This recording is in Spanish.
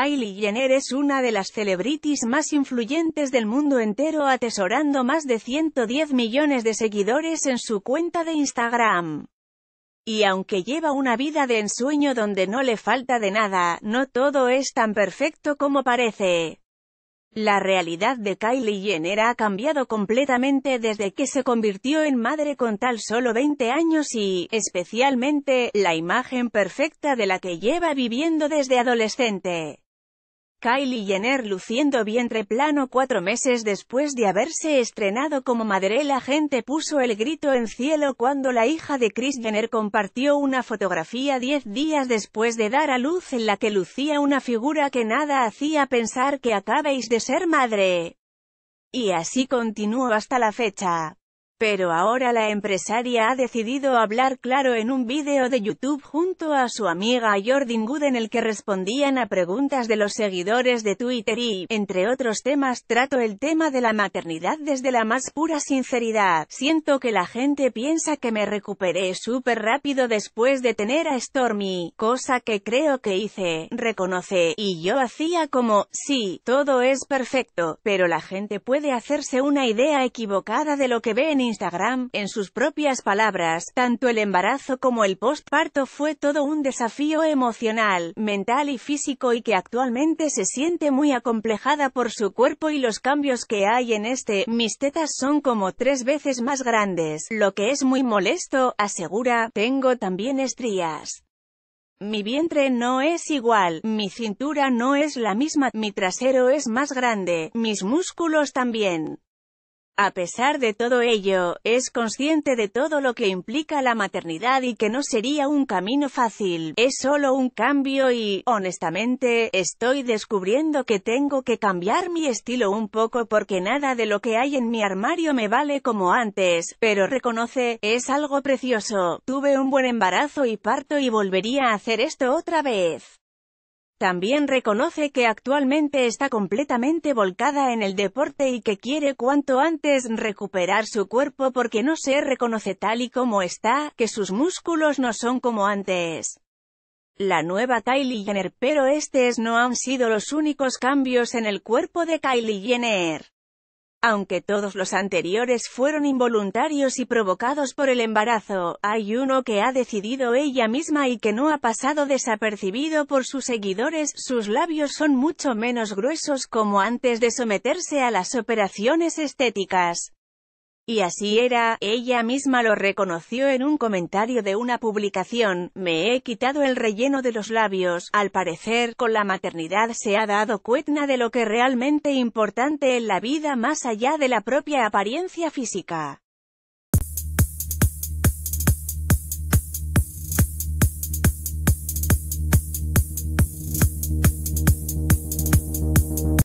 Kylie Jenner es una de las celebrities más influyentes del mundo entero atesorando más de 110 millones de seguidores en su cuenta de Instagram. Y aunque lleva una vida de ensueño donde no le falta de nada, no todo es tan perfecto como parece. La realidad de Kylie Jenner ha cambiado completamente desde que se convirtió en madre con tal solo 20 años y, especialmente, la imagen perfecta de la que lleva viviendo desde adolescente. Kylie Jenner luciendo vientre plano cuatro meses después de haberse estrenado como madre la gente puso el grito en cielo cuando la hija de Kris Jenner compartió una fotografía diez días después de dar a luz en la que lucía una figura que nada hacía pensar que acabéis de ser madre. Y así continuó hasta la fecha. Pero ahora la empresaria ha decidido hablar claro en un vídeo de YouTube junto a su amiga Jordyn Good en el que respondían a preguntas de los seguidores de Twitter y, entre otros temas, trato el tema de la maternidad desde la más pura sinceridad. Siento que la gente piensa que me recuperé súper rápido después de tener a Stormy, cosa que creo que hice, reconoce, y yo hacía como, sí, todo es perfecto, pero la gente puede hacerse una idea equivocada de lo que ve Instagram, en sus propias palabras, tanto el embarazo como el postparto fue todo un desafío emocional, mental y físico y que actualmente se siente muy acomplejada por su cuerpo y los cambios que hay en este, mis tetas son como tres veces más grandes, lo que es muy molesto, asegura, tengo también estrías. Mi vientre no es igual, mi cintura no es la misma, mi trasero es más grande, mis músculos también. A pesar de todo ello, es consciente de todo lo que implica la maternidad y que no sería un camino fácil, es solo un cambio y, honestamente, estoy descubriendo que tengo que cambiar mi estilo un poco porque nada de lo que hay en mi armario me vale como antes, pero reconoce, es algo precioso, tuve un buen embarazo y parto y volvería a hacer esto otra vez. También reconoce que actualmente está completamente volcada en el deporte y que quiere cuanto antes recuperar su cuerpo porque no se reconoce tal y como está, que sus músculos no son como antes. La nueva Kylie Jenner, pero estos no han sido los únicos cambios en el cuerpo de Kylie Jenner. Aunque todos los anteriores fueron involuntarios y provocados por el embarazo, hay uno que ha decidido ella misma y que no ha pasado desapercibido por sus seguidores, sus labios son mucho menos gruesos como antes de someterse a las operaciones estéticas. Y así era, ella misma lo reconoció en un comentario de una publicación, me he quitado el relleno de los labios, al parecer, con la maternidad se ha dado cuetna de lo que realmente importante en la vida más allá de la propia apariencia física.